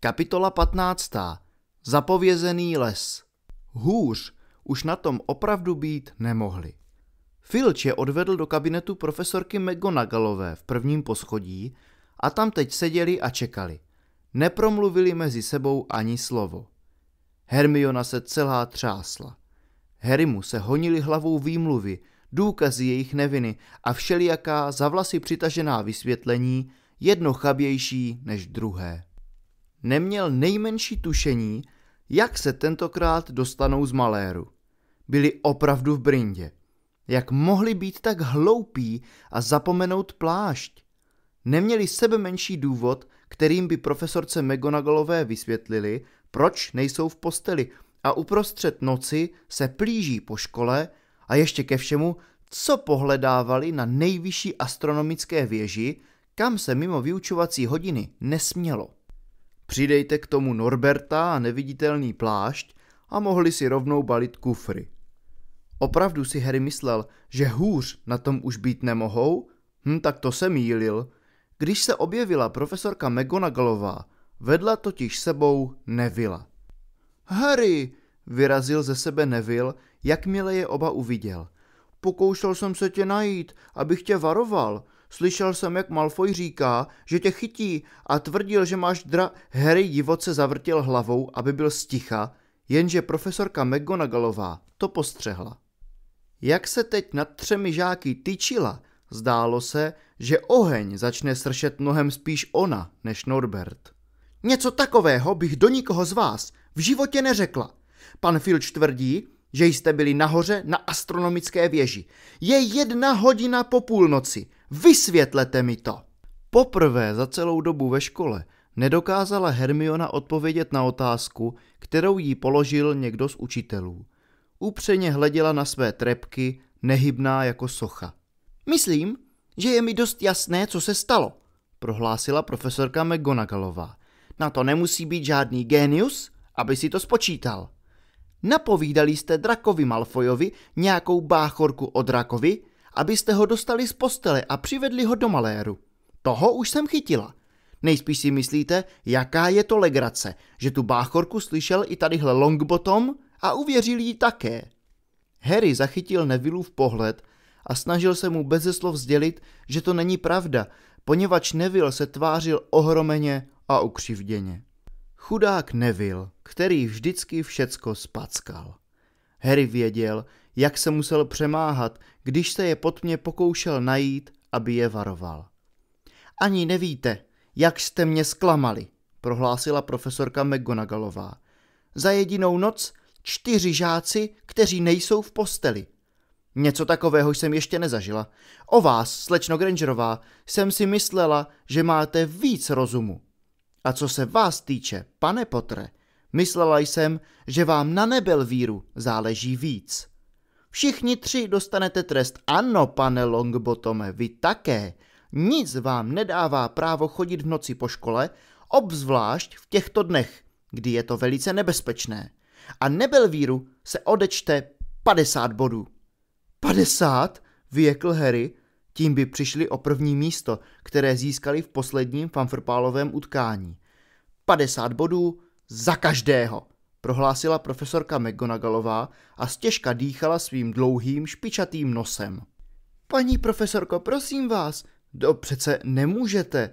Kapitola 15. Zapovězený les. Hůř už na tom opravdu být nemohli. Filč je odvedl do kabinetu profesorky McGonagallové v prvním poschodí a tam teď seděli a čekali. Nepromluvili mezi sebou ani slovo. Hermiona se celá třásla. Herimu se honili hlavou výmluvy, důkazy jejich neviny a všelijaká za vlasy přitažená vysvětlení, jedno chabější než druhé neměl nejmenší tušení, jak se tentokrát dostanou z maléru. Byli opravdu v brindě. Jak mohli být tak hloupí a zapomenout plášť? Neměli sebe menší důvod, kterým by profesorce McGonagallové vysvětlili, proč nejsou v posteli a uprostřed noci se plíží po škole a ještě ke všemu, co pohledávali na nejvyšší astronomické věži, kam se mimo vyučovací hodiny nesmělo. Přidejte k tomu Norberta a neviditelný plášť a mohli si rovnou balit kufry. Opravdu si Harry myslel, že hůř na tom už být nemohou? Hm, tak to se mýlil. Když se objevila profesorka McGonagallová, vedla totiž sebou Nevila. Harry, vyrazil ze sebe Nevil, jakmile je oba uviděl. Pokoušel jsem se tě najít, abych tě varoval, Slyšel jsem, jak Malfoy říká, že tě chytí a tvrdil, že máš dra... Harry divoce zavrtěl hlavou, aby byl sticha, jenže profesorka McGonagallová to postřehla. Jak se teď nad třemi žáky tyčila, zdálo se, že oheň začne sršet mnohem spíš ona než Norbert. Něco takového bych do nikoho z vás v životě neřekla. Pan Filč tvrdí, že jste byli nahoře na astronomické věži. Je jedna hodina po půlnoci. Vysvětlete mi to! Poprvé za celou dobu ve škole nedokázala Hermiona odpovědět na otázku, kterou jí položil někdo z učitelů. Upřeně hleděla na své trepky, nehybná jako socha. Myslím, že je mi dost jasné, co se stalo, prohlásila profesorka McGonagallová. Na to nemusí být žádný génius, aby si to spočítal. Napovídali jste drakovi Malfojovi nějakou báchorku o drakovi, abyste ho dostali z postele a přivedli ho do maléru. Toho už jsem chytila. Nejspíš si myslíte, jaká je to legrace, že tu báchorku slyšel i tadyhle Longbottom a uvěřil jí také. Harry zachytil v pohled a snažil se mu bez slov sdělit, že to není pravda, poněvadž Neville se tvářil ohromeně a ukřivděně. Chudák Neville, který vždycky všecko spackal. Harry věděl, jak se musel přemáhat, když se je pod mě pokoušel najít, aby je varoval. Ani nevíte, jak jste mě zklamali, prohlásila profesorka McGonagallová. Za jedinou noc čtyři žáci, kteří nejsou v posteli. Něco takového jsem ještě nezažila. O vás, slečno Grangerová, jsem si myslela, že máte víc rozumu. A co se vás týče, pane Potre, myslela jsem, že vám na nebel víru záleží víc. Všichni tři dostanete trest. Ano, pane Longbottome, vy také. Nic vám nedává právo chodit v noci po škole, obzvlášť v těchto dnech, kdy je to velice nebezpečné. A nebelvíru, víru se odečte 50 bodů. 50? vyjekl Harry. Tím by přišli o první místo, které získali v posledním fanfrpálovém utkání. 50 bodů za každého prohlásila profesorka McGonagallová a stěžka dýchala svým dlouhým špičatým nosem. Paní profesorko, prosím vás, do přece nemůžete.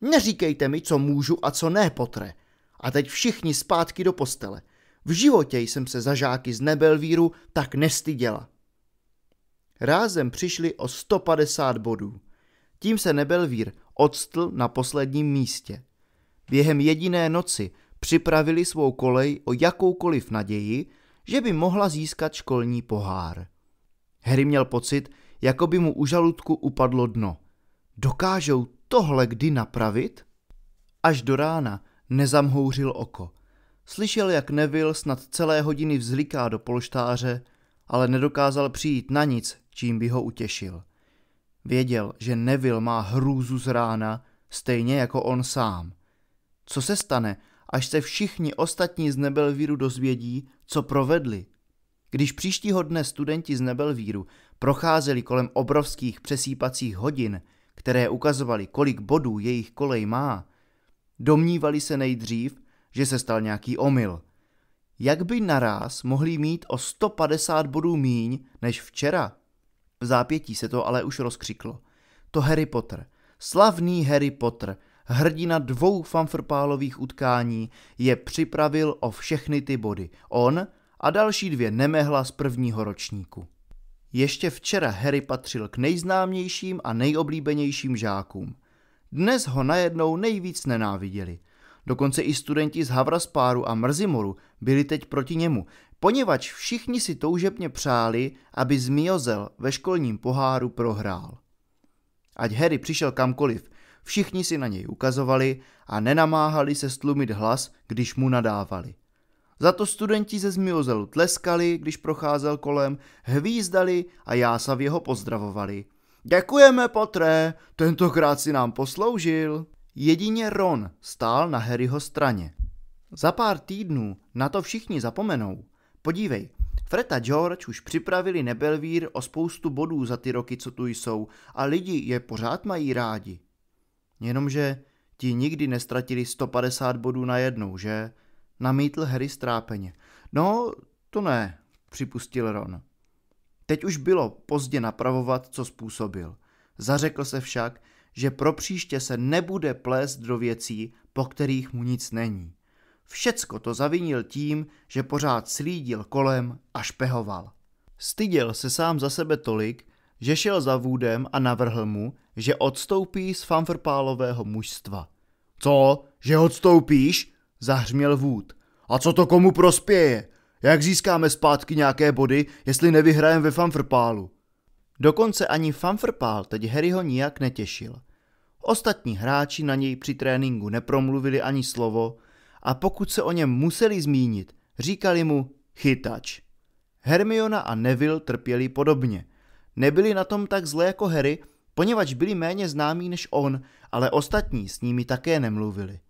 Neříkejte mi, co můžu a co ne, potre. A teď všichni zpátky do postele. V životě jsem se za žáky z Nebelvíru tak nestyděla. Rázem přišli o 150 bodů. Tím se Nebelvír odstl na posledním místě. Během jediné noci připravili svou kolej o jakoukoliv naději, že by mohla získat školní pohár. Harry měl pocit, jako by mu u žaludku upadlo dno. Dokážou tohle kdy napravit? Až do rána nezamhouřil oko. Slyšel, jak Neville snad celé hodiny vzliká do polštáře, ale nedokázal přijít na nic, čím by ho utěšil. Věděl, že Neville má hrůzu z rána, stejně jako on sám. Co se stane, až se všichni ostatní z Nebelvíru dozvědí, co provedli. Když příštího dne studenti z Nebelvíru procházeli kolem obrovských přesýpacích hodin, které ukazovaly, kolik bodů jejich kolej má, domnívali se nejdřív, že se stal nějaký omyl. Jak by naraz mohli mít o 150 bodů míň než včera? V zápětí se to ale už rozkřiklo. To Harry Potter. Slavný Harry Potter – hrdina dvou fanfrpálových utkání, je připravil o všechny ty body. On a další dvě nemehla z prvního ročníku. Ještě včera Harry patřil k nejznámějším a nejoblíbenějším žákům. Dnes ho najednou nejvíc nenáviděli. Dokonce i studenti z Havraspáru a Mrzimoru byli teď proti němu, poněvadž všichni si toužebně přáli, aby Zmiozel ve školním poháru prohrál. Ať Harry přišel kamkoliv, Všichni si na něj ukazovali a nenamáhali se stlumit hlas, když mu nadávali. Za to studenti ze Zmiozelu tleskali, když procházel kolem, hvízdali a jásavě ho pozdravovali. Děkujeme, Potré, tentokrát si nám posloužil. Jedině Ron stál na Harryho straně. Za pár týdnů na to všichni zapomenou. Podívej, Fred a George už připravili Nebelvír o spoustu bodů za ty roky, co tu jsou a lidi je pořád mají rádi. Jenomže ti nikdy nestratili 150 bodů na jednou, že? Namítl Harry strápeně. No, to ne, připustil Ron. Teď už bylo pozdě napravovat, co způsobil. Zařekl se však, že pro příště se nebude plést do věcí, po kterých mu nic není. Všecko to zavinil tím, že pořád slídil kolem a špehoval. Styděl se sám za sebe tolik, že šel za Vůdem a navrhl mu, že odstoupí z fanfrpálového mužstva. Co? Že odstoupíš? Zahřměl Vůd. A co to komu prospěje? Jak získáme zpátky nějaké body, jestli nevyhrajeme ve fanfrpálu? Dokonce ani fanfrpál teď Harryho nijak netěšil. Ostatní hráči na něj při tréninku nepromluvili ani slovo a pokud se o něm museli zmínit, říkali mu chytač. Hermiona a Neville trpěli podobně nebyli na tom tak zle jako Harry, poněvadž byli méně známí než on, ale ostatní s nimi také nemluvili.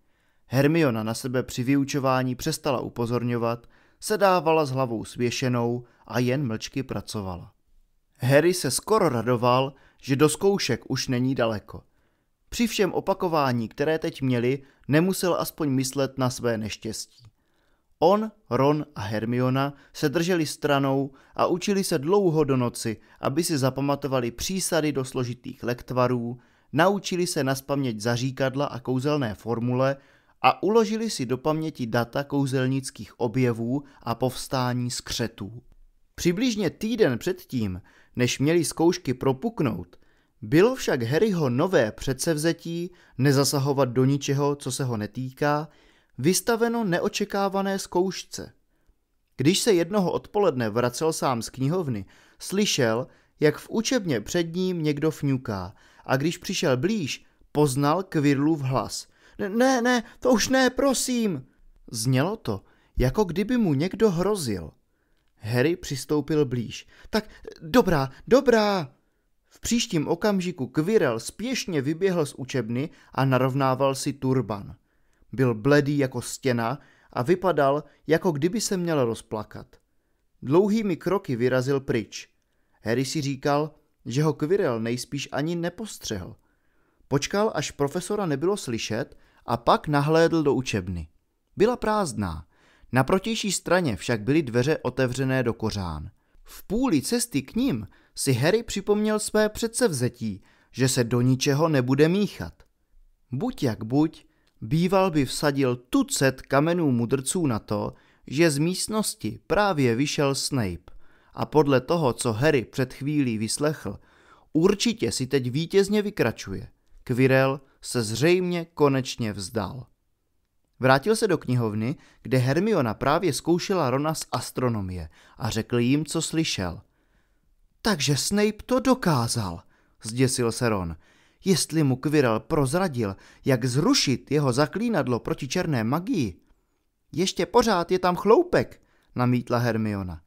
Hermiona na sebe při vyučování přestala upozorňovat, sedávala s hlavou svěšenou a jen mlčky pracovala. Harry se skoro radoval, že do zkoušek už není daleko. Při všem opakování, které teď měli, nemusel aspoň myslet na své neštěstí. On, Ron a Hermiona se drželi stranou a učili se dlouho do noci, aby si zapamatovali přísady do složitých lektvarů, naučili se naspamět zaříkadla a kouzelné formule a uložili si do paměti data kouzelnických objevů a povstání skřetů. Přibližně týden předtím, než měli zkoušky propuknout, bylo však Harryho nové předsevzetí nezasahovat do ničeho, co se ho netýká, vystaveno neočekávané zkoušce. Když se jednoho odpoledne vracel sám z knihovny, slyšel, jak v učebně před ním někdo fňuká a když přišel blíž, poznal kvirlu v hlas. Ne, ne, to už ne, prosím! Znělo to, jako kdyby mu někdo hrozil. Harry přistoupil blíž. Tak dobrá, dobrá! V příštím okamžiku Quirrell spěšně vyběhl z učebny a narovnával si turban. Byl bledý jako stěna a vypadal, jako kdyby se měl rozplakat. Dlouhými kroky vyrazil pryč. Harry si říkal, že ho Quirrell nejspíš ani nepostřehl. Počkal, až profesora nebylo slyšet a pak nahlédl do učebny. Byla prázdná. Na protější straně však byly dveře otevřené do kořán. V půli cesty k ním si Harry připomněl své předsevzetí, že se do ničeho nebude míchat. Buď jak buď, Býval by vsadil tucet kamenů mudrců na to, že z místnosti právě vyšel Snape a podle toho, co Harry před chvílí vyslechl, určitě si teď vítězně vykračuje. Quirrell se zřejmě konečně vzdal. Vrátil se do knihovny, kde Hermiona právě zkoušela Rona z astronomie a řekl jim, co slyšel. Takže Snape to dokázal, zděsil se Ron. Jestli mu Quirrell prozradil, jak zrušit jeho zaklínadlo proti černé magii. Ještě pořád je tam chloupek, namítla Hermiona.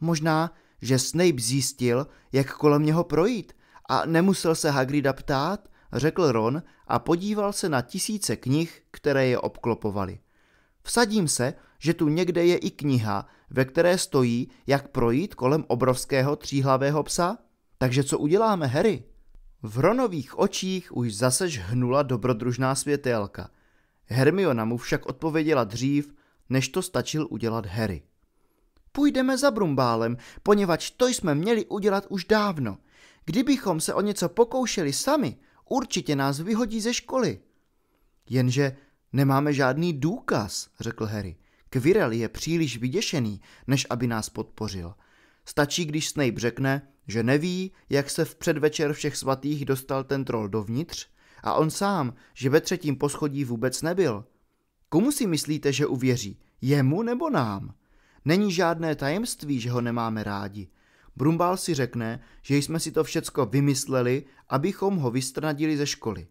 Možná, že Snape zjistil, jak kolem něho projít a nemusel se Hagrida ptát, řekl Ron a podíval se na tisíce knih, které je obklopovaly. Vsadím se, že tu někde je i kniha, ve které stojí, jak projít kolem obrovského tříhlavého psa. Takže co uděláme, Harry? V Ronových očích už zase žhnula dobrodružná světelka. Hermiona mu však odpověděla dřív, než to stačil udělat Harry. Půjdeme za Brumbálem, poněvadž to jsme měli udělat už dávno. Kdybychom se o něco pokoušeli sami, určitě nás vyhodí ze školy. Jenže nemáme žádný důkaz, řekl Harry. Quirrell je příliš vyděšený, než aby nás podpořil. Stačí, když Snape řekne, že neví, jak se v předvečer všech svatých dostal ten troll dovnitř a on sám, že ve třetím poschodí vůbec nebyl. Komu si myslíte, že uvěří? Jemu nebo nám? Není žádné tajemství, že ho nemáme rádi. Brumbál si řekne, že jsme si to všecko vymysleli, abychom ho vystrnadili ze školy.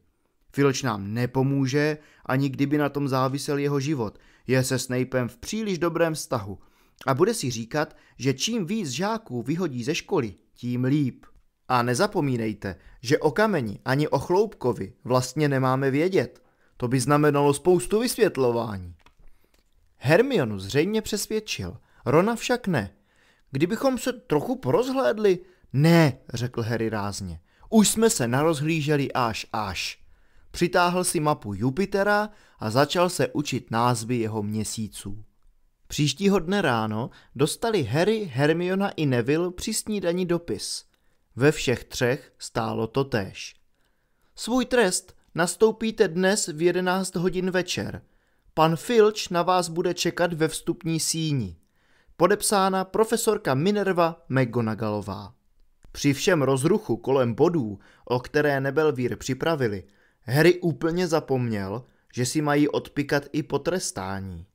Filč nám nepomůže, ani kdyby na tom závisel jeho život. Je se Snapem v příliš dobrém vztahu a bude si říkat, že čím víc žáků vyhodí ze školy, tím líp. A nezapomínejte, že o kameni ani o chloupkovi vlastně nemáme vědět. To by znamenalo spoustu vysvětlování. Hermionu zřejmě přesvědčil, Rona však ne. Kdybychom se trochu porozhlédli, ne, řekl Harry rázně. Už jsme se narozhlíželi až až. Přitáhl si mapu Jupitera a začal se učit názvy jeho měsíců. Příštího dne ráno dostali Harry, Hermiona i Neville při snídaní dopis. Ve všech třech stálo to též. Svůj trest nastoupíte dnes v 11 hodin večer. Pan Filch na vás bude čekat ve vstupní síni. Podepsána profesorka Minerva McGonagallová. Při všem rozruchu kolem bodů, o které vír připravili, Harry úplně zapomněl, že si mají odpikat i potrestání.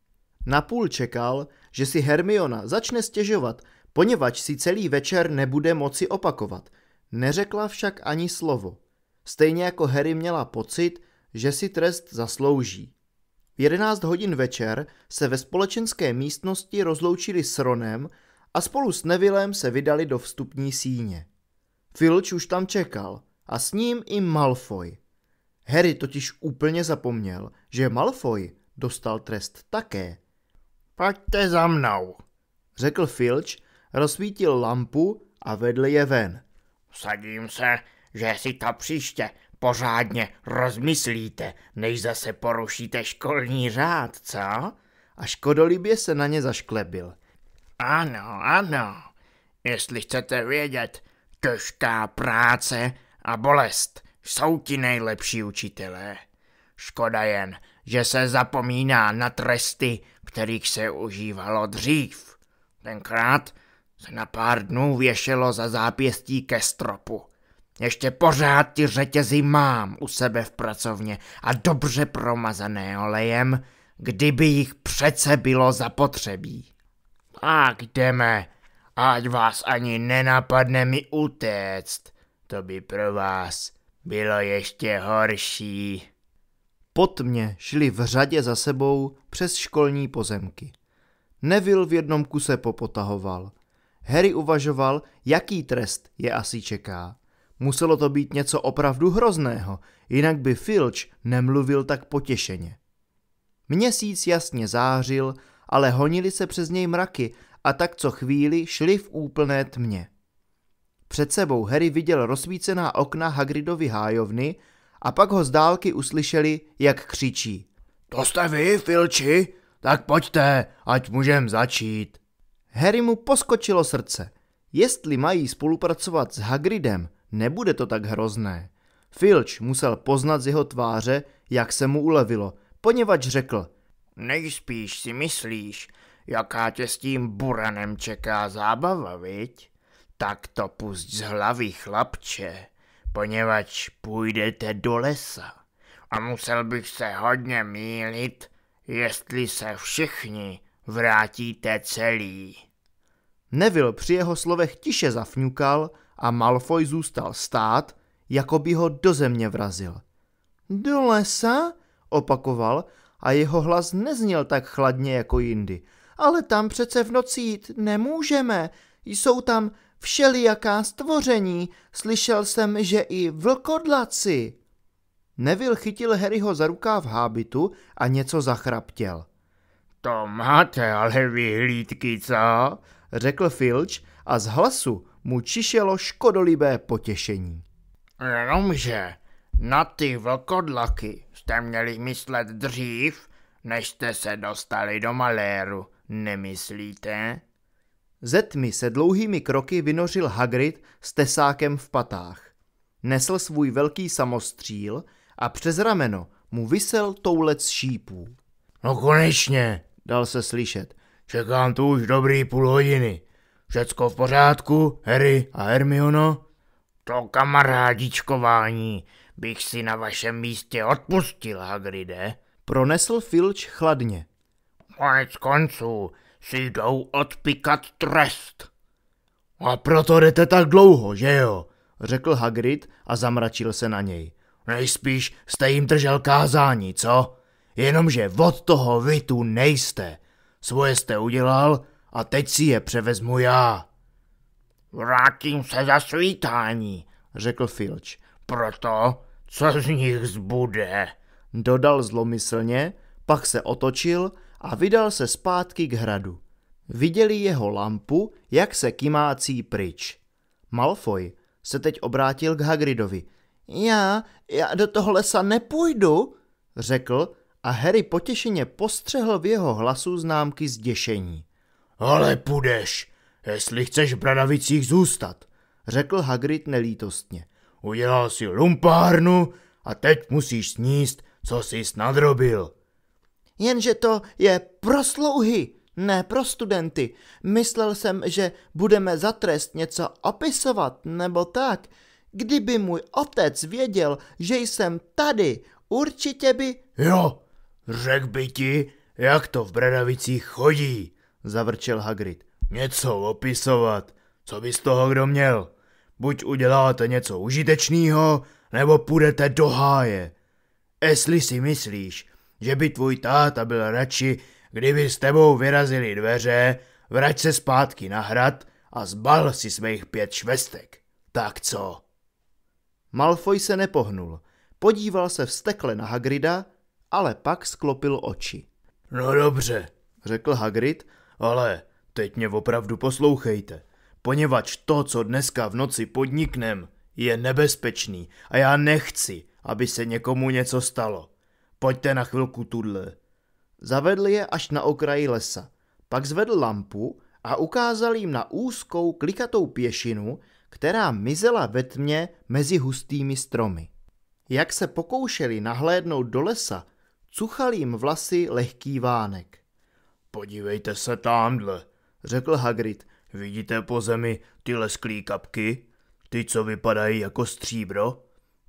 Napůl čekal, že si Hermiona začne stěžovat, poněvadž si celý večer nebude moci opakovat. Neřekla však ani slovo. Stejně jako Harry měla pocit, že si trest zaslouží. V 11 hodin večer se ve společenské místnosti rozloučili s Ronem a spolu s Nevillem se vydali do vstupní síně. Filch už tam čekal a s ním i Malfoy. Harry totiž úplně zapomněl, že Malfoy dostal trest také. Pojďte za mnou, řekl Filč, rozsvítil lampu a vedl je ven. Sadím se, že si to příště pořádně rozmyslíte, než zase porušíte školní řád, co? A škodolibě se na ně zašklebil. Ano, ano, jestli chcete vědět, těžká práce a bolest jsou ti nejlepší učitelé. Škoda jen, že se zapomíná na tresty, kterých se užívalo dřív. Tenkrát se na pár dnů věšelo za zápěstí ke stropu. Ještě pořád ty řetězy mám u sebe v pracovně a dobře promazané olejem, kdyby jich přece bylo zapotřebí. Tak jdeme, ať vás ani nenapadne mi utéct, to by pro vás bylo ještě horší. Pod mě šli v řadě za sebou přes školní pozemky. Nevil v jednom kuse popotahoval. Harry uvažoval, jaký trest je asi čeká. Muselo to být něco opravdu hrozného, jinak by Filch nemluvil tak potěšeně. Měsíc jasně zářil, ale honili se přes něj mraky a tak co chvíli šli v úplné tmě. Před sebou Harry viděl rozsvícená okna Hagridovy hájovny a pak ho z dálky uslyšeli, jak křičí. To jste vy, Filči? Tak pojďte, ať můžem začít. Harry mu poskočilo srdce. Jestli mají spolupracovat s Hagridem, nebude to tak hrozné. Filč musel poznat z jeho tváře, jak se mu ulevilo, poněvadž řekl Nejspíš si myslíš, jaká tě s tím buranem čeká zábava, viď? Tak to pust z hlavy, chlapče poněvadž půjdete do lesa a musel bych se hodně mílit, jestli se všichni vrátíte celý. Nevil při jeho slovech tiše zafňukal a Malfoy zůstal stát, jako by ho do země vrazil. Do lesa? opakoval a jeho hlas nezněl tak chladně jako jindy. Ale tam přece v noci jít nemůžeme, jsou tam všelijaká stvoření, slyšel jsem, že i vlkodlaci. Nevil chytil Harryho za rukáv hábitu a něco zachraptěl. To máte ale vyhlídky, co? Řekl Filč a z hlasu mu čišelo škodolibé potěšení. Jenomže na ty vlkodlaky jste měli myslet dřív, než jste se dostali do maléru, nemyslíte? Ze tmy se dlouhými kroky vynořil Hagrid s tesákem v patách. Nesl svůj velký samostříl a přes rameno mu vysel toulec šípů. No konečně, dal se slyšet. Čekám tu už dobrý půl hodiny. Všecko v pořádku, Harry a Hermiono? To kamarádičkování bych si na vašem místě odpustil, Hagride. Pronesl Filč chladně. Konec konců, si jdou odpikat trest. A proto jdete tak dlouho, že jo? Řekl Hagrid a zamračil se na něj. Nejspíš jste jim držel kázání, co? Jenomže od toho vy tu nejste. Svoje jste udělal a teď si je převezmu já. Vrátím se za svítání, řekl Filč. Proto, co z nich zbude? Dodal zlomyslně, pak se otočil a vydal se zpátky k hradu. Viděli jeho lampu, jak se kymácí pryč. Malfoy se teď obrátil k Hagridovi. Já, já do toho lesa nepůjdu, řekl a Harry potěšeně postřehl v jeho hlasu známky zděšení. Ale půjdeš, jestli chceš v Bradavicích zůstat, řekl Hagrid nelítostně. Udělal si lumpárnu a teď musíš sníst, co jsi nadrobil. Jenže to je pro slouhy, ne pro studenty. Myslel jsem, že budeme za trest něco opisovat, nebo tak. Kdyby můj otec věděl, že jsem tady, určitě by... Jo, řekl by ti, jak to v Bradavicích chodí, zavrčel Hagrid. Něco opisovat, co by z toho kdo měl? Buď uděláte něco užitečného, nebo půjdete do háje. Jestli si myslíš, že by tvůj táta byl radši, kdyby s tebou vyrazili dveře, vrať se zpátky na hrad a zbal si svých pět švestek. Tak co? Malfoy se nepohnul, podíval se vstekle na Hagrida, ale pak sklopil oči. No dobře, řekl Hagrid, ale teď mě opravdu poslouchejte, poněvadž to, co dneska v noci podniknem, je nebezpečný a já nechci, aby se někomu něco stalo. Pojďte na chvilku tudle. Zavedl je až na okraji lesa. Pak zvedl lampu a ukázal jim na úzkou klikatou pěšinu, která mizela ve tmě mezi hustými stromy. Jak se pokoušeli nahlédnout do lesa, cuchal jim vlasy lehký vánek. Podívejte se tamhle, řekl Hagrid. Vidíte po zemi ty lesklý kapky? Ty, co vypadají jako stříbro?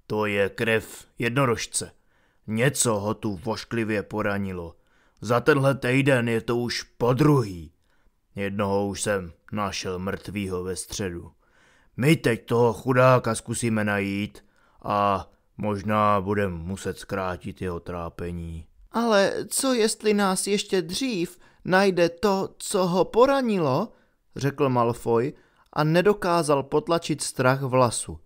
To je krev jednorožce. Něco ho tu vošklivě poranilo. Za tenhle týden je to už po druhý. Jednoho už jsem našel mrtvýho ve středu. My teď toho chudáka zkusíme najít a možná budeme muset zkrátit jeho trápení. Ale co jestli nás ještě dřív najde to, co ho poranilo, řekl Malfoy a nedokázal potlačit strach vlasu.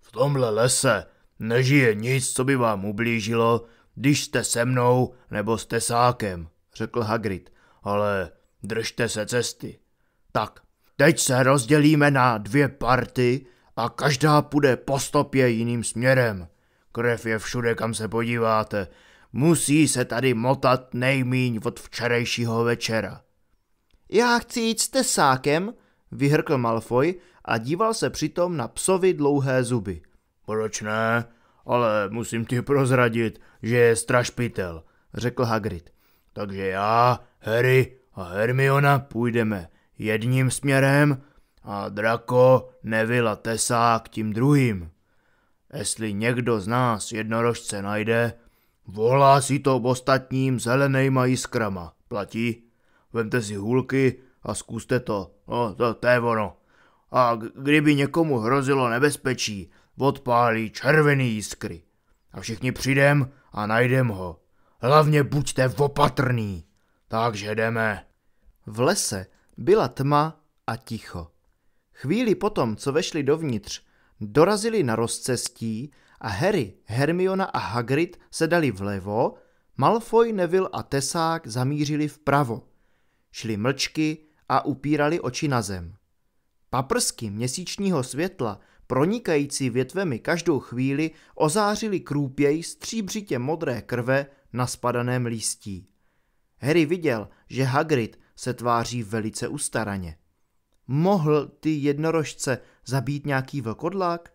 V tomhle lese Nežije nic, co by vám ublížilo, když jste se mnou nebo s tesákem, řekl Hagrid, ale držte se cesty. Tak, teď se rozdělíme na dvě party a každá půjde po stopě jiným směrem. Krev je všude, kam se podíváte. Musí se tady motat nejmíň od včerejšího večera. Já chci jít s tesákem, vyhrkl Malfoy a díval se přitom na psovi dlouhé zuby – proč ne? Ale musím ti prozradit, že je strašpitel, řekl Hagrid. Takže já, Harry a Hermiona půjdeme jedním směrem a Draco, Neville Tesák tím druhým. Jestli někdo z nás jednorožce najde, volá si to ostatním zelenýma jiskrama. Platí? Vemte si hůlky a zkuste to. No, to, to je ono. A kdyby někomu hrozilo nebezpečí, odpálí červený jiskry. A všichni přijdem a najdem ho. Hlavně buďte opatrný. Takže jdeme. V lese byla tma a ticho. Chvíli potom, co vešli dovnitř, dorazili na rozcestí a Harry, Hermiona a Hagrid se dali vlevo, Malfoy, Neville a Tesák zamířili vpravo. Šli mlčky a upírali oči na zem. Paprsky měsíčního světla pronikající větvemi každou chvíli ozářili krůpěj stříbřitě modré krve na spadaném lístí. Harry viděl, že Hagrid se tváří velice ustaraně. Mohl ty jednorožce zabít nějaký vlkodlák?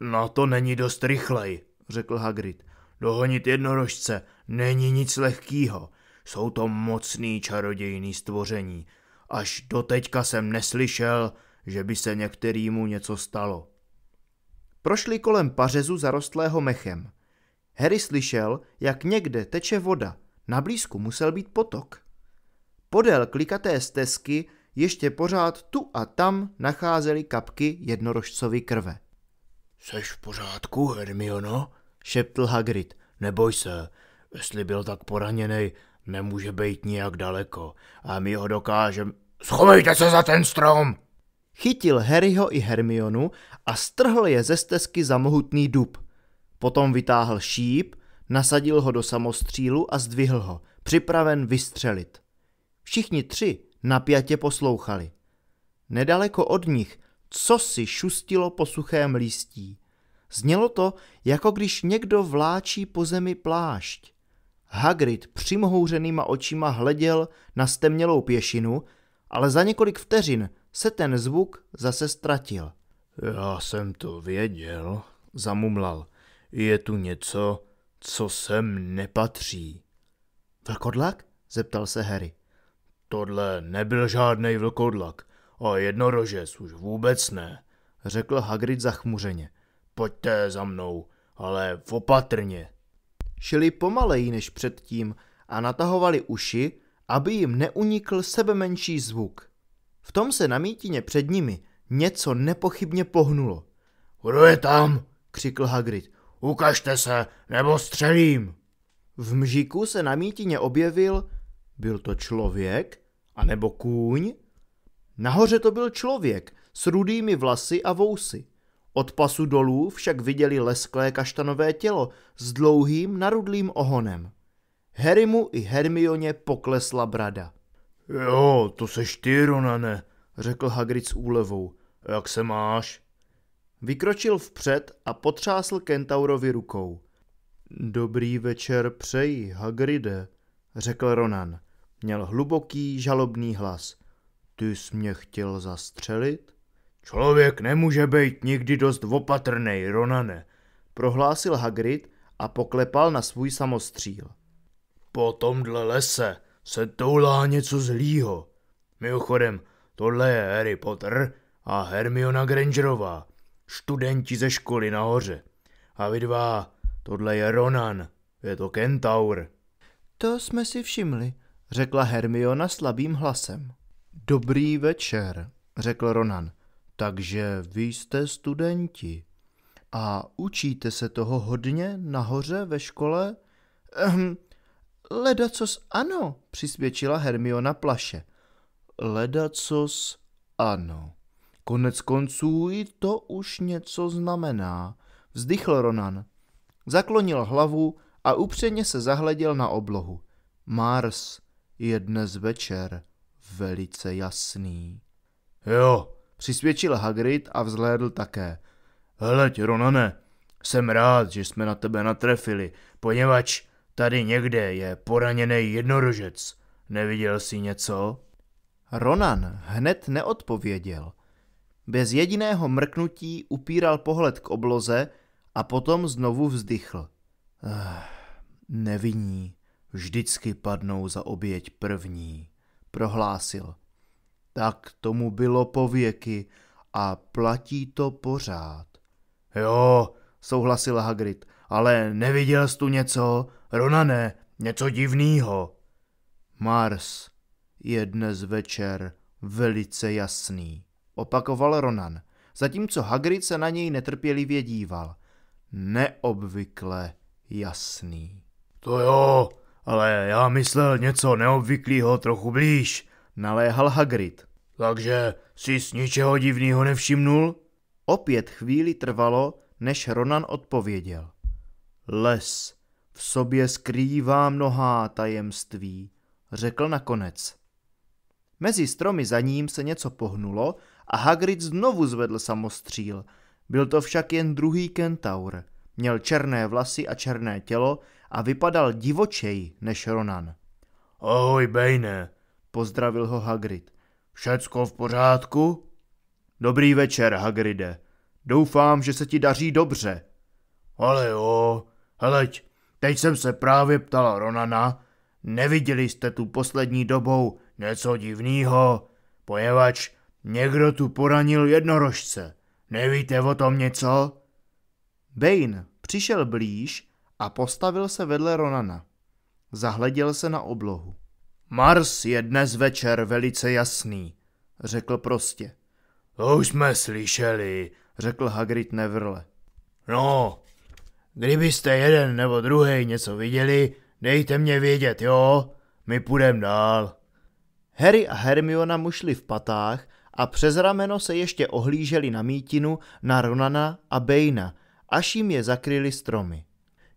Na no, to není dost rychlej, řekl Hagrid. Dohonit jednorožce není nic lehkýho. Jsou to mocný čarodějný stvoření. Až doteďka jsem neslyšel, že by se některýmu něco stalo. Prošli kolem pařezu zarostlého mechem. Harry slyšel, jak někde teče voda. Na blízku musel být potok. Podél klikaté stezky ještě pořád tu a tam nacházely kapky jednorožcovy krve. Seš v pořádku, Hermiono? šeptl Hagrid. Neboj se, jestli byl tak poraněný, nemůže být nijak daleko a my ho dokážeme... Schovejte se za ten strom! chytil Harryho i Hermionu a strhl je ze stezky za mohutný dub. Potom vytáhl šíp, nasadil ho do samostřílu a zdvihl ho, připraven vystřelit. Všichni tři napjatě poslouchali. Nedaleko od nich co si šustilo po suchém lístí. Znělo to, jako když někdo vláčí po zemi plášť. Hagrid přimhouřenýma očima hleděl na stemnělou pěšinu, ale za několik vteřin se ten zvuk zase ztratil. Já jsem to věděl, zamumlal. Je tu něco, co sem nepatří. Vlkodlak? zeptal se Harry. Tohle nebyl žádný vlkodlak a jednorožec už vůbec ne, řekl Hagrid zachmuřeně. Pojďte za mnou, ale opatrně. Šli pomaleji než předtím a natahovali uši, aby jim neunikl sebemenší zvuk. V tom se na mítině před nimi něco nepochybně pohnulo. Kdo je tam? křikl Hagrid. Ukažte se, nebo střelím. V mžiku se na mítině objevil, byl to člověk, anebo kůň? Nahoře to byl člověk s rudými vlasy a vousy. Od pasu dolů však viděli lesklé kaštanové tělo s dlouhým narudlým ohonem. Harrymu i Hermioně poklesla brada. Jo, to seš ty, Ronane, řekl Hagrid s úlevou. Jak se máš? Vykročil vpřed a potřásl kentaurovi rukou. Dobrý večer přeji, Hagride, řekl Ronan. Měl hluboký, žalobný hlas. Ty jsi mě chtěl zastřelit? Člověk nemůže být nikdy dost opatrný, Ronane, prohlásil Hagrid a poklepal na svůj samostříl. Po tomhle lese se toulá něco zlýho. Mimochodem, tohle je Harry Potter a Hermiona Grangerová, studenti ze školy nahoře. A vy dva, tohle je Ronan, je to kentaur. To jsme si všimli, řekla Hermiona slabým hlasem. Dobrý večer, řekl Ronan. Takže vy jste studenti. A učíte se toho hodně nahoře ve škole? Ehm, Ledacos ano, přisvědčila Hermiona plaše. Ledacos ano. Konec konců i to už něco znamená, vzdychl Ronan. Zaklonil hlavu a upřeně se zahleděl na oblohu. Mars je dnes večer velice jasný. Jo, přisvědčil Hagrid a vzhlédl také. Hleď, Ronane, jsem rád, že jsme na tebe natrefili, poněvadž Tady někde je poraněný jednorožec. Neviděl jsi něco? Ronan hned neodpověděl. Bez jediného mrknutí upíral pohled k obloze a potom znovu vzdychl. Ah, nevinní vždycky padnou za oběť první, prohlásil. Tak tomu bylo pověky a platí to pořád. Jo, souhlasil Hagrid. Ale neviděl jsi tu něco? Ronane, něco divného. Mars je dnes večer velice jasný, opakoval Ronan, zatímco Hagrid se na něj netrpělivě díval. Neobvykle jasný. To jo, ale já myslel něco neobvyklého trochu blíž, naléhal Hagrid. Takže jsi z ničeho divného nevšimnul? Opět chvíli trvalo, než Ronan odpověděl. Les v sobě skrývá mnohá tajemství, řekl nakonec. Mezi stromy za ním se něco pohnulo a Hagrid znovu zvedl samostříl. Byl to však jen druhý kentaur. Měl černé vlasy a černé tělo a vypadal divočej než Ronan. Ahoj, Bejne, pozdravil ho Hagrid. Všecko v pořádku? Dobrý večer, Hagride. Doufám, že se ti daří dobře. Ale jo, Heleď, teď jsem se právě ptala Ronana, neviděli jste tu poslední dobou něco divného, Pojevač, někdo tu poranil jednorožce. Nevíte o tom něco? Bane přišel blíž a postavil se vedle Ronana. Zahleděl se na oblohu. Mars je dnes večer velice jasný, řekl prostě. To už jsme slyšeli, řekl Hagrid nevrle. No, Kdybyste jeden nebo druhý něco viděli, dejte mě vědět, jo? My půjdeme dál. Harry a Hermiona mu šli v patách a přes rameno se ještě ohlíželi na mítinu, na Ronana a Bejna, až jim je zakryli stromy.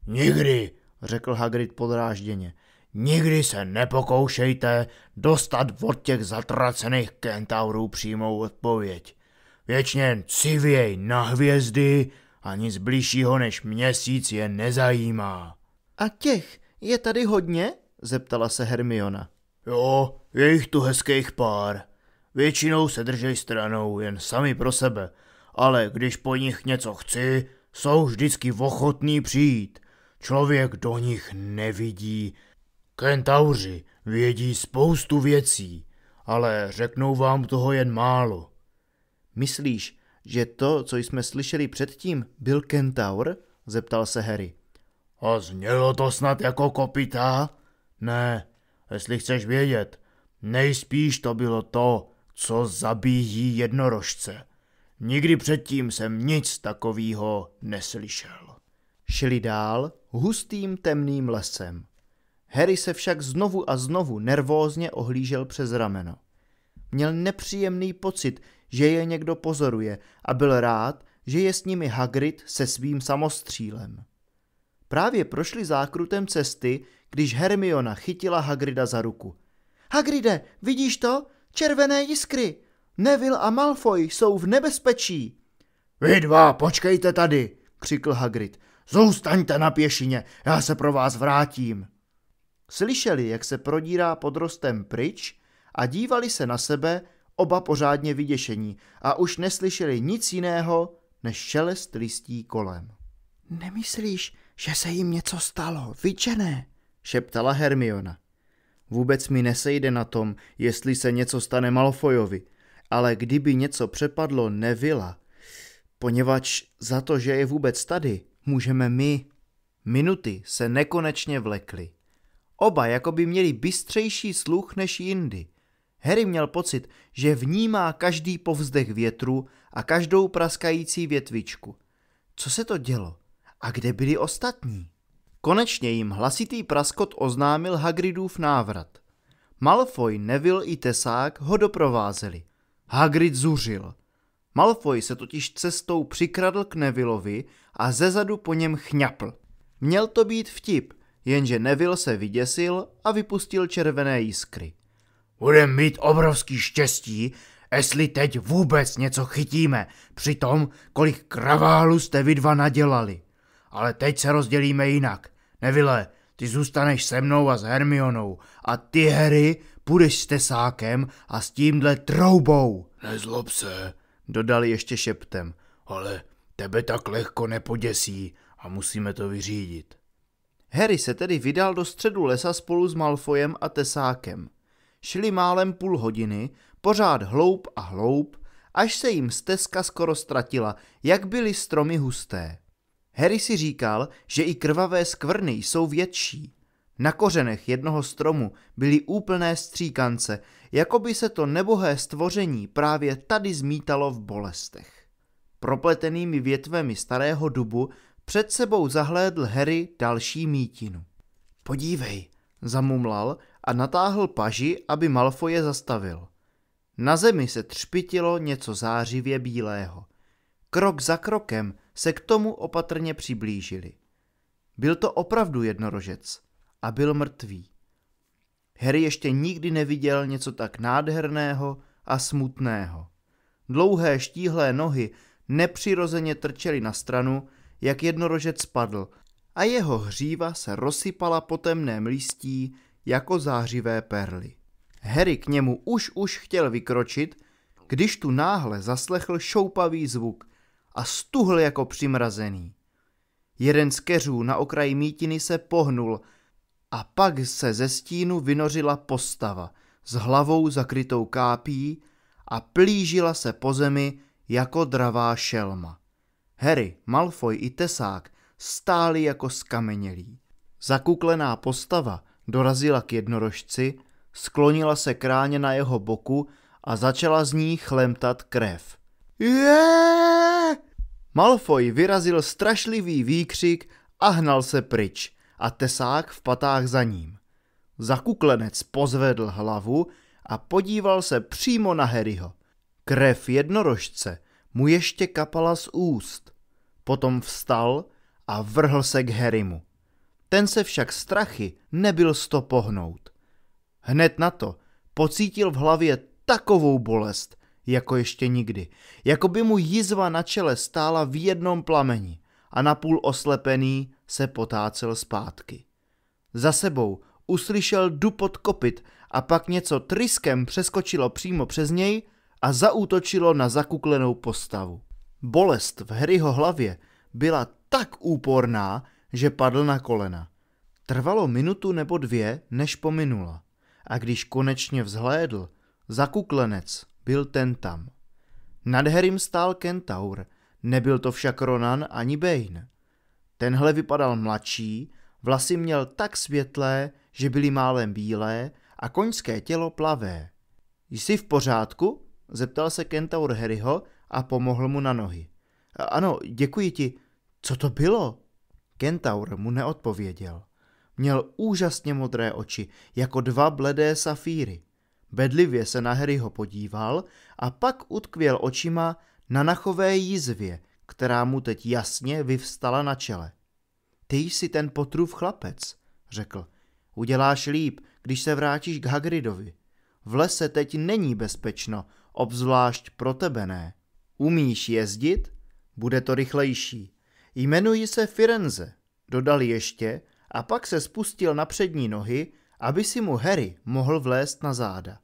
Nikdy, řekl Hagrid podrážděně, nikdy se nepokoušejte dostat od těch zatracených kentaurů přímou odpověď. Věčně civěj na hvězdy a nic bližšího než měsíc je nezajímá. A těch je tady hodně? zeptala se Hermiona. Jo, je jich tu hezkých pár. Většinou se držej stranou, jen sami pro sebe. Ale když po nich něco chci, jsou vždycky ochotní přijít. Člověk do nich nevidí. Kentauři vědí spoustu věcí, ale řeknou vám toho jen málo. Myslíš, že to, co jsme slyšeli předtím, byl kentaur? zeptal se Harry. A znělo to snad jako kopita? Ne, jestli chceš vědět, nejspíš to bylo to, co zabíjí jednorožce. Nikdy předtím jsem nic takového neslyšel. Šli dál hustým temným lesem. Harry se však znovu a znovu nervózně ohlížel přes rameno. Měl nepříjemný pocit, že je někdo pozoruje a byl rád, že je s nimi Hagrid se svým samostřílem. Právě prošli zákrutem cesty, když Hermiona chytila Hagrida za ruku. Hagride, vidíš to? Červené jiskry! Neville a Malfoy jsou v nebezpečí! Vy dva, počkejte tady, křikl Hagrid. Zůstaňte na pěšině, já se pro vás vrátím. Slyšeli, jak se prodírá podrostem pryč a dívali se na sebe, oba pořádně vyděšení a už neslyšeli nic jiného než šelest listí kolem. Nemyslíš, že se jim něco stalo, vyčené? šeptala Hermiona. Vůbec mi nesejde na tom, jestli se něco stane Malfojovi, ale kdyby něco přepadlo Nevila, poněvadž za to, že je vůbec tady, můžeme my. Minuty se nekonečně vlekly. Oba jako by měli bystřejší sluch než jindy. Harry měl pocit, že vnímá každý povzdech větru a každou praskající větvičku. Co se to dělo? A kde byli ostatní? Konečně jim hlasitý praskot oznámil Hagridův návrat. Malfoy, Neville i Tesák ho doprovázeli. Hagrid zuřil. Malfoy se totiž cestou přikradl k Nevillovi a zezadu po něm chňapl. Měl to být vtip, jenže Neville se vyděsil a vypustil červené jiskry. Budeme mít obrovský štěstí, jestli teď vůbec něco chytíme, při tom, kolik kraválu jste vy dva nadělali. Ale teď se rozdělíme jinak. Nevile, ty zůstaneš se mnou a s Hermionou a ty, Harry, půjdeš s tesákem a s tímhle troubou. Nezlob se, dodali ještě šeptem, ale tebe tak lehko nepoděsí a musíme to vyřídit. Harry se tedy vydal do středu lesa spolu s Malfojem a tesákem šli málem půl hodiny, pořád hloub a hloub, až se jim stezka skoro ztratila, jak byly stromy husté. Harry si říkal, že i krvavé skvrny jsou větší. Na kořenech jednoho stromu byly úplné stříkance, jako by se to nebohé stvoření právě tady zmítalo v bolestech. Propletenými větvemi starého dubu před sebou zahlédl Harry další mítinu. Podívej, zamumlal a natáhl paži, aby Malfoje zastavil. Na zemi se třpitilo něco zářivě bílého. Krok za krokem se k tomu opatrně přiblížili. Byl to opravdu jednorožec a byl mrtvý. Harry ještě nikdy neviděl něco tak nádherného a smutného. Dlouhé štíhlé nohy nepřirozeně trčely na stranu, jak jednorožec spadl, a jeho hříva se rozsypala po temném listí jako zářivé perly. Harry k němu už už chtěl vykročit, když tu náhle zaslechl šoupavý zvuk a stuhl jako přimrazený. Jeden z keřů na okraji mítiny se pohnul a pak se ze stínu vynořila postava s hlavou zakrytou kápí a plížila se po zemi jako dravá šelma. Harry, Malfoy i Tesák stáli jako skamenělí. Zakuklená postava dorazila k jednorožci, sklonila se kráně na jeho boku a začala z ní chlemtat krev. Malfoy vyrazil strašlivý výkřik a hnal se pryč a tesák v patách za ním. Zakuklenec pozvedl hlavu a podíval se přímo na Harryho. Krev jednorožce mu ještě kapala z úst. Potom vstal a vrhl se k Harrymu. Ten se však strachy nebyl sto pohnout. Hned na to pocítil v hlavě takovou bolest, jako ještě nikdy. Jako by mu jizva na čele stála v jednom plameni a napůl oslepený se potácel zpátky. Za sebou uslyšel dupot kopit a pak něco tryskem přeskočilo přímo přes něj a zaútočilo na zakuklenou postavu. Bolest v Harryho hlavě byla tak úporná, že padl na kolena. Trvalo minutu nebo dvě, než pominula. A když konečně vzhlédl, zakuklenec byl ten tam. Nad Harrym stál kentaur, nebyl to však Ronan ani Bane. Tenhle vypadal mladší, vlasy měl tak světlé, že byly málem bílé a koňské tělo plavé. Jsi v pořádku? zeptal se kentaur Harryho a pomohl mu na nohy. Ano, děkuji ti. Co to bylo? Kentaur mu neodpověděl. Měl úžasně modré oči, jako dva bledé safíry. Bedlivě se na Harryho podíval a pak utkvěl očima na nachové jízvě, která mu teď jasně vyvstala na čele. Ty jsi ten potrův chlapec, řekl. Uděláš líp, když se vrátíš k Hagridovi. V lese teď není bezpečno, obzvlášť pro tebe ne. Umíš jezdit? Bude to rychlejší. Jmenuji se Firenze, dodal ještě a pak se spustil na přední nohy, aby si mu Harry mohl vlézt na záda.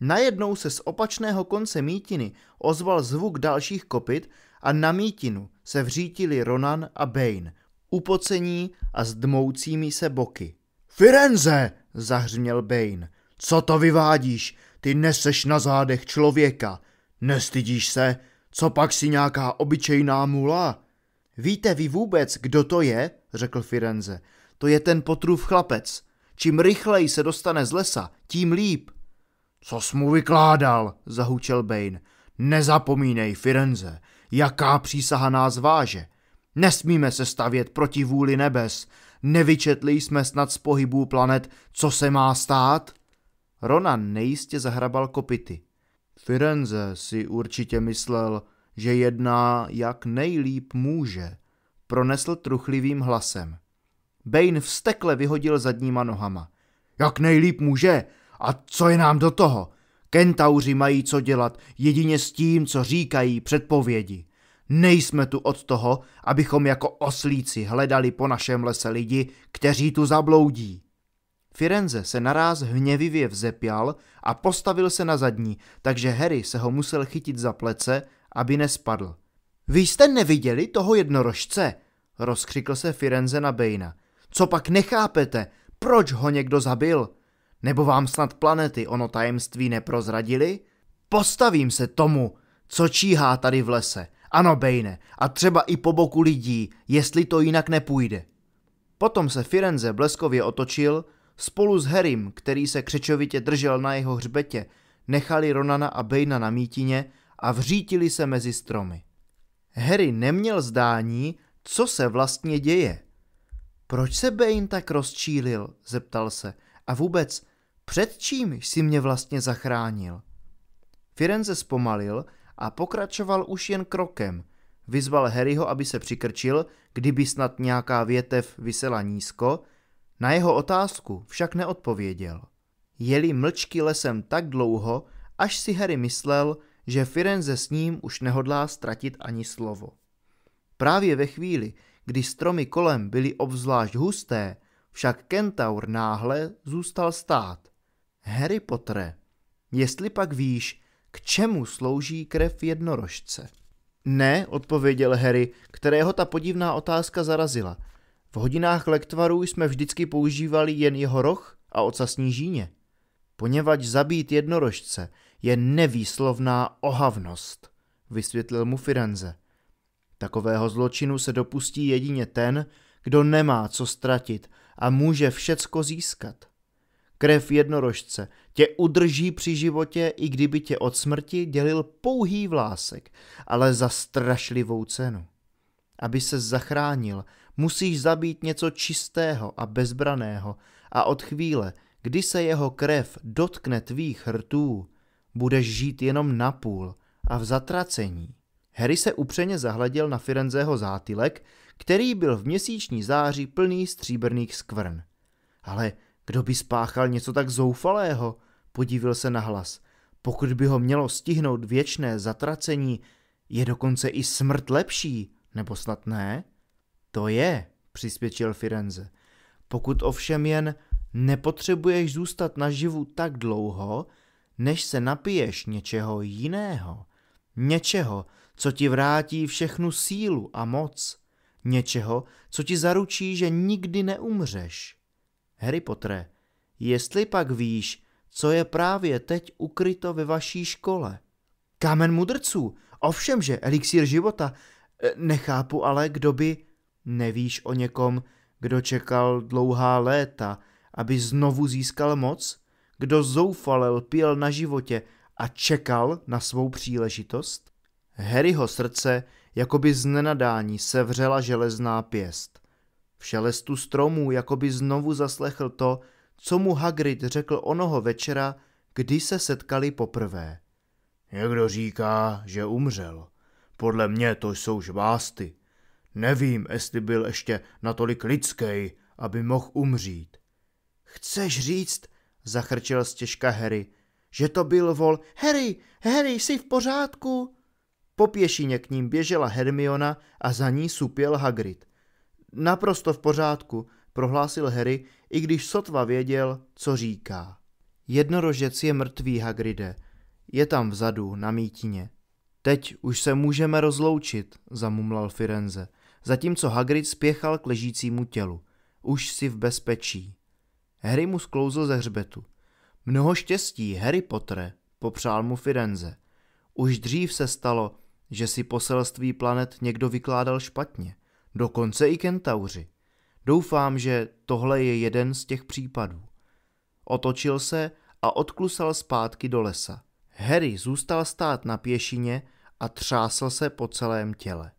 Najednou se z opačného konce mítiny ozval zvuk dalších kopyt a na mítinu se vřítili Ronan a Bane, upocení a s dmoucími se boky. Firenze! zahřměl Bane. Co to vyvádíš? Ty neseš na zádech člověka. Nestydíš se? Co pak si nějaká obyčejná mula? Víte vy vůbec, kdo to je? řekl Firenze. To je ten potrův chlapec. Čím rychleji se dostane z lesa, tím líp. Co jsi mu vykládal? zahučel Bane. Nezapomínej, Firenze, jaká přísaha nás váže. Nesmíme se stavět proti vůli nebes. Nevyčetli jsme snad z pohybů planet, co se má stát? Ronan nejistě zahrabal kopity. Firenze si určitě myslel, že jedná, jak nejlíp může, pronesl truchlivým hlasem. Bane vstekle vyhodil zadníma nohama. Jak nejlíp může? A co je nám do toho? Kentauři mají co dělat jedině s tím, co říkají předpovědi. Nejsme tu od toho, abychom jako oslíci hledali po našem lese lidi, kteří tu zabloudí. Firenze se naráz hněvivě vzepjal a postavil se na zadní, takže Harry se ho musel chytit za plece aby nespadl. Vy jste neviděli toho jednorožce? rozkřikl se Firenze na Bejna. Co pak nechápete? Proč ho někdo zabil? Nebo vám snad planety ono tajemství neprozradili? Postavím se tomu, co číhá tady v lese. Ano, Bejne, a třeba i po boku lidí, jestli to jinak nepůjde. Potom se Firenze bleskově otočil, spolu s Herim, který se křečovitě držel na jeho hřbetě, nechali Ronana a Bejna na mítině a vřítili se mezi stromy. Harry neměl zdání, co se vlastně děje. Proč se Bane tak rozčílil, zeptal se. A vůbec, před čím jsi mě vlastně zachránil? Firenze zpomalil a pokračoval už jen krokem. Vyzval Harryho, aby se přikrčil, kdyby snad nějaká větev vysela nízko, na jeho otázku však neodpověděl. Jeli mlčky lesem tak dlouho, až si Harry myslel, že Firenze s ním už nehodlá ztratit ani slovo. Právě ve chvíli, kdy stromy kolem byly obzvlášť husté, však kentaur náhle zůstal stát. Harry Potter, jestli pak víš, k čemu slouží krev jednorožce? Ne, odpověděl Harry, kterého ta podivná otázka zarazila. V hodinách lektvarů jsme vždycky používali jen jeho roh a ocasní žíně. Poněvadž zabít jednorožce je nevýslovná ohavnost, vysvětlil mu Firenze. Takového zločinu se dopustí jedině ten, kdo nemá co ztratit a může všecko získat. Krev jednorožce tě udrží při životě, i kdyby tě od smrti dělil pouhý vlásek, ale za strašlivou cenu. Aby se zachránil, musíš zabít něco čistého a bezbraného a od chvíle, kdy se jeho krev dotkne tvých hrtů, budeš žít jenom napůl a v zatracení. Harry se upřeně zahleděl na Firenzeho zátylek, který byl v měsíční září plný stříbrných skvrn. Ale kdo by spáchal něco tak zoufalého, podívil se na hlas. Pokud by ho mělo stihnout věčné zatracení, je dokonce i smrt lepší, nebo snad ne? To je, přispěčil Firenze. Pokud ovšem jen nepotřebuješ zůstat naživu tak dlouho, než se napiješ něčeho jiného, něčeho, co ti vrátí všechnu sílu a moc, něčeho, co ti zaručí, že nikdy neumřeš. Harry Potter, jestli pak víš, co je právě teď ukryto ve vaší škole. Kámen mudrců, ovšemže elixír života, e, nechápu ale, kdo by... Nevíš o někom, kdo čekal dlouhá léta, aby znovu získal moc? kdo zoufale lpěl na životě a čekal na svou příležitost? Harryho srdce jakoby z nenadání sevřela železná pěst. V šelestu stromů jakoby znovu zaslechl to, co mu Hagrid řekl onoho večera, kdy se setkali poprvé. Někdo říká, že umřel. Podle mě to jsou žvásty. Nevím, jestli byl ještě natolik lidský, aby mohl umřít. Chceš říct, Zachrčil stěžka Harry. Že to byl vol. Harry, Harry, jsi v pořádku? Po pěšině k ním běžela Hermiona a za ní supěl Hagrid. Naprosto v pořádku, prohlásil Harry, i když sotva věděl, co říká. Jednorožec je mrtvý, Hagride. Je tam vzadu, na mítině. Teď už se můžeme rozloučit, zamumlal Firenze, zatímco Hagrid spěchal k ležícímu tělu. Už si v bezpečí. Harry mu sklouzl ze hřbetu. Mnoho štěstí, Harry Potter, popřál mu Firenze. Už dřív se stalo, že si poselství planet někdo vykládal špatně, dokonce i kentauři. Doufám, že tohle je jeden z těch případů. Otočil se a odklusal zpátky do lesa. Harry zůstal stát na pěšině a třásl se po celém těle.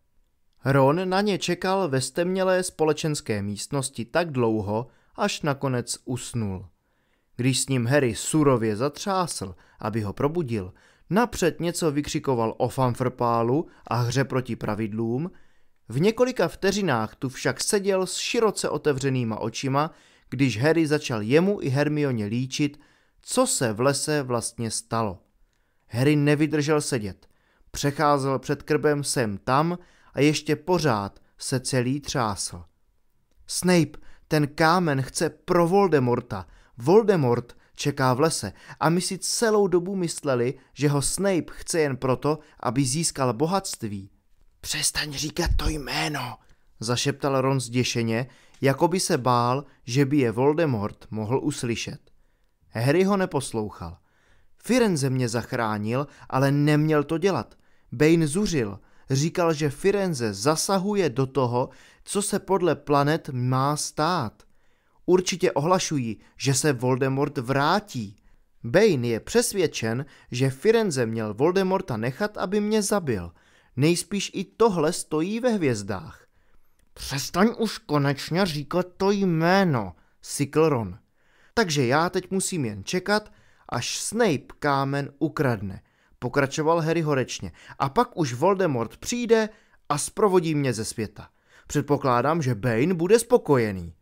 Ron na ně čekal ve stemnělé společenské místnosti tak dlouho, až nakonec usnul. Když s ním Harry surově zatřásl, aby ho probudil, napřed něco vykřikoval o fanfrpálu a hře proti pravidlům, v několika vteřinách tu však seděl s široce otevřenýma očima, když Harry začal jemu i Hermioně líčit, co se v lese vlastně stalo. Harry nevydržel sedět. Přecházel před krbem sem tam a ještě pořád se celý třásl. Snape, ten kámen chce pro Voldemorta. Voldemort čeká v lese a my si celou dobu mysleli, že ho Snape chce jen proto, aby získal bohatství. Přestaň říkat to jméno, zašeptal Ron zděšeně, jako by se bál, že by je Voldemort mohl uslyšet. Harry ho neposlouchal. Firenze mě zachránil, ale neměl to dělat. Bane zuřil – říkal, že Firenze zasahuje do toho, co se podle planet má stát. Určitě ohlašují, že se Voldemort vrátí. Bane je přesvědčen, že Firenze měl Voldemorta nechat, aby mě zabil. Nejspíš i tohle stojí ve hvězdách. Přestaň už konečně říkat to jméno, sykl Ron. Takže já teď musím jen čekat, až Snape kámen ukradne – pokračoval Harry horečně. A pak už Voldemort přijde a sprovodí mě ze světa. Předpokládám, že Bane bude spokojený.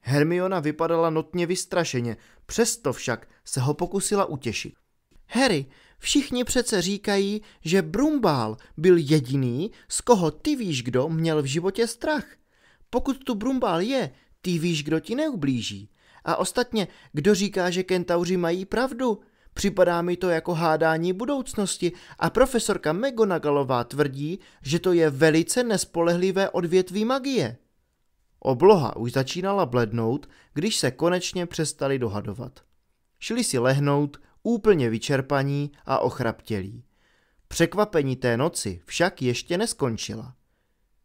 Hermiona vypadala notně vystrašeně, přesto však se ho pokusila utěšit. Harry, všichni přece říkají, že Brumbál byl jediný, z koho ty víš kdo měl v životě strach. Pokud tu Brumbál je, ty víš, kdo ti neublíží. A ostatně, kdo říká, že kentauři mají pravdu? Připadá mi to jako hádání budoucnosti a profesorka Megonagalová tvrdí, že to je velice nespolehlivé odvětví magie. Obloha už začínala blednout, když se konečně přestali dohadovat. Šli si lehnout, úplně vyčerpaní a ochraptělí. Překvapení té noci však ještě neskončila.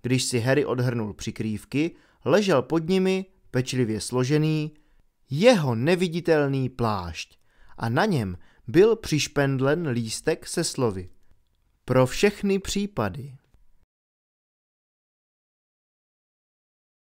Když si Harry odhrnul přikrývky, ležel pod nimi, pečlivě složený, jeho neviditelný plášť a na něm byl přišpendlen lístek se slovy. Pro všechny případy.